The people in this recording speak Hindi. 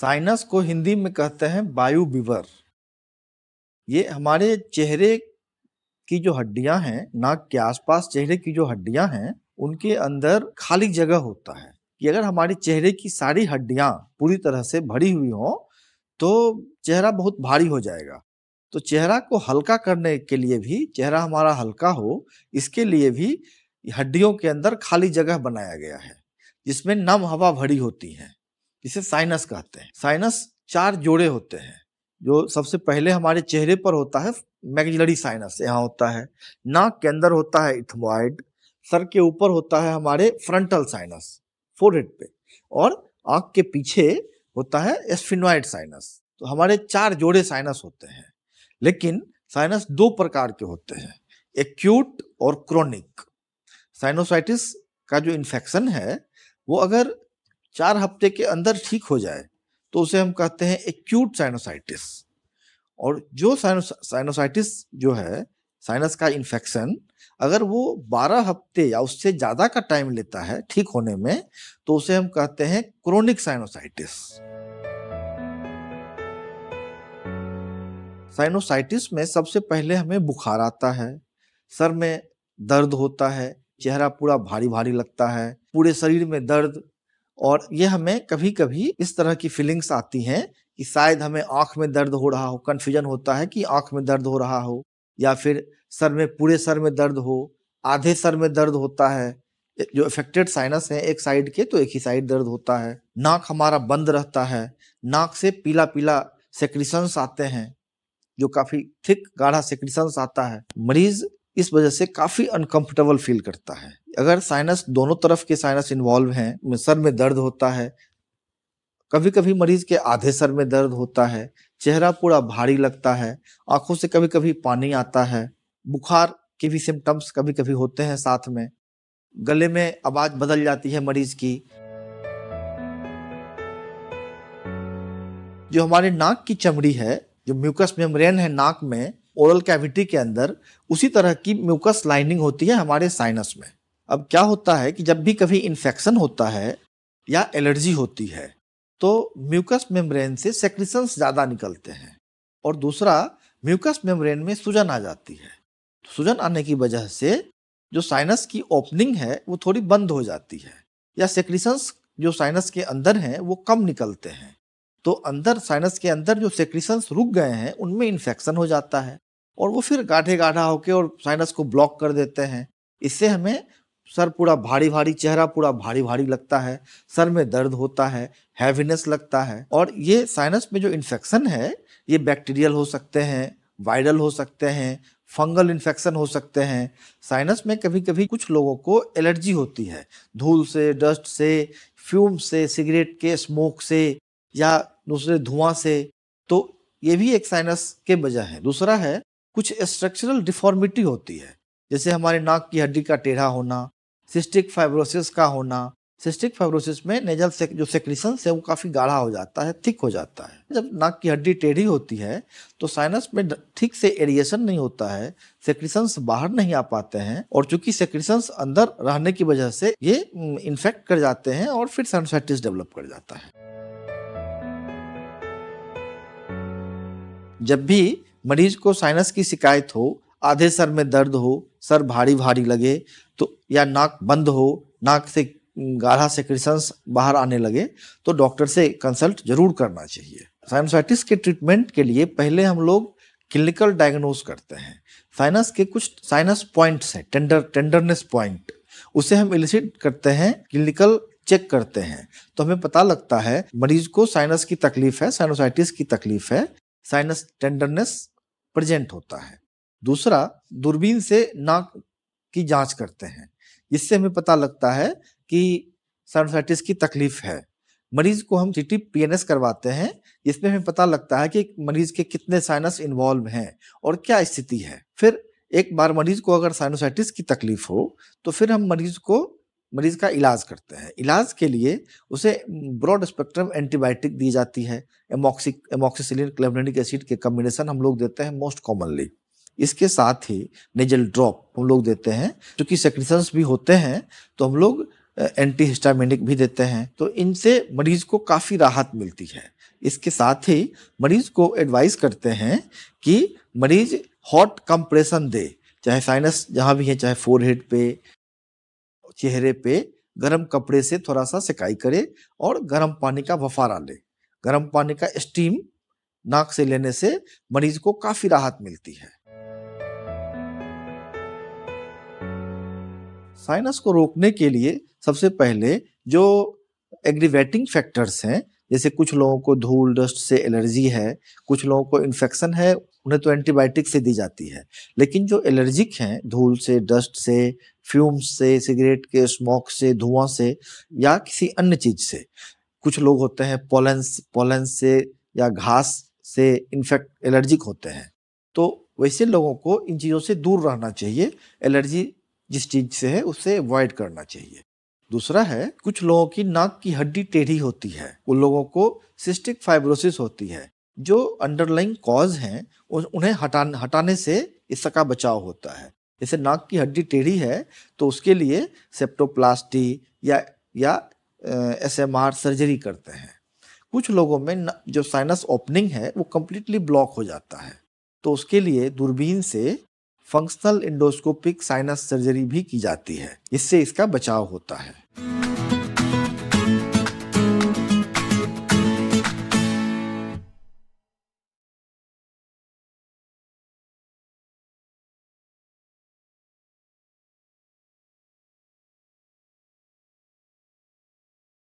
साइनस को हिंदी में कहते हैं वायु विवर ये हमारे चेहरे की जो हड्डियां हैं नाक के आसपास चेहरे की जो हड्डियां हैं उनके अंदर खाली जगह होता है कि अगर हमारे चेहरे की सारी हड्डियां पूरी तरह से भरी हुई हों तो चेहरा बहुत भारी हो जाएगा तो चेहरा को हल्का करने के लिए भी चेहरा हमारा हल्का हो इसके लिए भी हड्डियों के अंदर खाली जगह बनाया गया है जिसमें नम हवा भरी होती है जिसे साइनस कहते हैं साइनस चार जोड़े होते हैं जो सबसे पहले हमारे चेहरे पर होता है मैगजलरी साइनस यहाँ होता है नाक के अंदर होता है इथमोइड सर के ऊपर होता है हमारे फ्रंटल साइनस फोरहेड पे और आँख के पीछे होता है एस्फिनॉइड साइनस तो हमारे चार जोड़े साइनस होते हैं लेकिन साइनस दो प्रकार के होते हैं एक्यूट और क्रोनिक साइनोसाइटिस का जो इन्फेक्शन है वो अगर चार हफ्ते के अंदर ठीक हो जाए तो उसे हम कहते हैं एक्यूट साइनोसाइटिस और जो साइनोसाइटिस जो है साइनस का इन्फेक्शन अगर वो 12 हफ्ते या उससे ज़्यादा का टाइम लेता है ठीक होने में तो उसे हम कहते हैं क्रोनिक साइनोसाइटिस साइनोसाइटिस में सबसे पहले हमें बुखार आता है सर में दर्द होता है चेहरा पूरा भारी भारी लगता है पूरे शरीर में दर्द और ये हमें कभी कभी इस तरह की फीलिंग्स आती हैं कि शायद हमें आंख में दर्द हो रहा हो कन्फ्यूजन होता है कि आंख में दर्द हो रहा हो या फिर सर में पूरे सर में दर्द हो आधे सर में दर्द होता है जो इफेक्टेड साइनस है एक साइड के तो एक ही साइड दर्द होता है नाक हमारा बंद रहता है नाक से पीला पीला सेक्रिशंस आते हैं जो काफी थिक गाढ़ा सेक्रिशंस आता है मरीज इस वजह से काफ़ी अनकंफर्टेबल फील करता है अगर साइनस दोनों तरफ के साइनस इन्वॉल्व हैं सर में दर्द होता है कभी कभी मरीज के आधे सर में दर्द होता है चेहरा पूरा भारी लगता है आंखों से कभी कभी पानी आता है बुखार के भी सिम्टम्स कभी कभी होते हैं साथ में गले में आवाज बदल जाती है मरीज की जो हमारे नाक की चमड़ी है जो म्यूकस मेम्ब्रेन है नाक में ओरल कैविटी के अंदर उसी तरह की म्यूकस लाइनिंग होती है हमारे साइनस में अब क्या होता है कि जब भी कभी इन्फेक्शन होता है या एलर्जी होती है तो म्यूकस मेम्ब्रेन से सेक्रिशंस ज़्यादा निकलते हैं और दूसरा म्यूकस मेम्ब्रेन में सूजन आ जाती है तो सूजन आने की वजह से जो साइनस की ओपनिंग है वो थोड़ी बंद हो जाती है या सेक्रिशंस जो साइनस के अंदर हैं वो कम निकलते हैं तो अंदर साइनस के अंदर जो सेक्रिशंस रुक गए हैं उनमें इन्फेक्शन हो जाता है और वो फिर गाढ़े गाढ़ा होके और साइनस को ब्लॉक कर देते हैं इससे हमें सर पूरा भारी भारी चेहरा पूरा भारी भारी लगता है सर में दर्द होता है हैवीनेस लगता है और ये साइनस में जो इन्फेक्शन है ये बैक्टीरियल हो सकते हैं वायरल हो सकते हैं फंगल इन्फेक्शन हो सकते हैं साइनस में कभी कभी कुछ लोगों को एलर्जी होती है धूल से डस्ट से फ्यूम से सिगरेट के स्मोक से या दूसरे धुआं से तो ये भी एक साइनस के वजह है दूसरा है कुछ स्ट्रक्चरल डिफॉर्मिटी होती है जैसे हमारे नाक की हड्डी का टेढ़ा होना सिस्टिक फाइब्रोसिस का होना सिस्टिक फाइब्रोसिस में नेजल से, जो सेक्रीशन है वो काफ़ी गाढ़ा हो जाता है थिक हो जाता है जब नाक की हड्डी टेढ़ी होती है तो साइनस में ठीक से एरिएशन नहीं होता है सेक्रीशंस बाहर नहीं आ पाते हैं और चूंकि सेक्रीशंस अंदर रहने की वजह से ये इन्फेक्ट कर जाते हैं और फिर साइनसाइटिस डेवलप कर जाता है जब भी मरीज को साइनस की शिकायत हो आधे सर में दर्द हो सर भारी भारी लगे तो या नाक बंद हो नाक से गाढ़ा से क्रिशंस बाहर आने लगे तो डॉक्टर से कंसल्ट जरूर करना चाहिए साइनसाइटिस के ट्रीटमेंट के लिए पहले हम लोग क्लिनिकल डायग्नोस करते हैं साइनस के कुछ साइनस पॉइंट्स हैं टेंडर टेंडरनेस पॉइंट उसे हम इलिसिट करते हैं क्लिनिकल चेक करते हैं तो हमें पता लगता है मरीज को साइनस की तकलीफ है साइनोसाइटिस की तकलीफ है साइनस टेंडरनेस प्रेजेंट होता है दूसरा दूरबीन से नाक की जांच करते हैं इससे हमें पता लगता है कि साइनोसाइटिस की तकलीफ है मरीज को हम सीटी पीएनएस करवाते हैं इसमें हमें पता लगता है कि मरीज के कितने साइनस इन्वॉल्व हैं और क्या स्थिति है फिर एक बार मरीज को अगर साइनोसाइटिस की तकलीफ हो तो फिर हम मरीज को मरीज का इलाज करते हैं इलाज के लिए उसे ब्रॉड स्पेक्ट्रम एंटीबायोटिक दी जाती है एमोक्सिक एमोक्सिसिलिन क्लेवनेटिक एसिड के कम्बिनेशन हम लोग देते हैं मोस्ट कॉमनली इसके साथ ही नेजल ड्रॉप हम लोग देते हैं क्योंकि सेक्रिशंस भी होते हैं तो हम लोग एंटी हिस्टामिनिक भी देते हैं तो इनसे मरीज को काफ़ी राहत मिलती है इसके साथ ही मरीज को एडवाइस करते हैं कि मरीज हॉट कंप्रेशन दे चाहे साइनस जहाँ भी है चाहे फोर हेड पे चेहरे पे गर्म कपड़े से थोड़ा सा सिकाई करे और गर्म पानी का वफारा ले गर्म पानी का स्टीम नाक से लेने से मरीज को काफी राहत मिलती है साइनस को रोकने के लिए सबसे पहले जो एग्रीवेटिंग फैक्टर्स हैं जैसे कुछ लोगों को धूल डस्ट से एलर्जी है कुछ लोगों को इन्फेक्शन है उन्हें तो एंटीबायोटिक से दी जाती है लेकिन जो एलर्जिक हैं धूल से डस्ट से फ्यूम्स से सिगरेट के स्मोक से धुआं से या किसी अन्य चीज से कुछ लोग होते हैं पोलेंस पोलेंस से या घास से इन्फेक्ट एलर्जिक होते हैं तो वैसे लोगों को इन चीज़ों से दूर रहना चाहिए एलर्जी जिस चीज़ से है उससे अवॉइड करना चाहिए दूसरा है कुछ लोगों की नाक की हड्डी टेढ़ी होती है उन लोगों को सिस्टिक फाइब्रोसिस होती है जो अंडरलाइंग कॉज हैं उन्हें हटा हटाने से इसका बचाव होता है जैसे नाक की हड्डी टेढ़ी है तो उसके लिए सेप्टोप्लास्टी या या एस एम आर सर्जरी करते हैं कुछ लोगों में जो साइनस ओपनिंग है वो कम्प्लीटली ब्लॉक हो जाता है तो उसके लिए दूरबीन से फंक्शनल इंडोस्कोपिक साइनस सर्जरी भी की जाती है इससे इसका बचाव होता है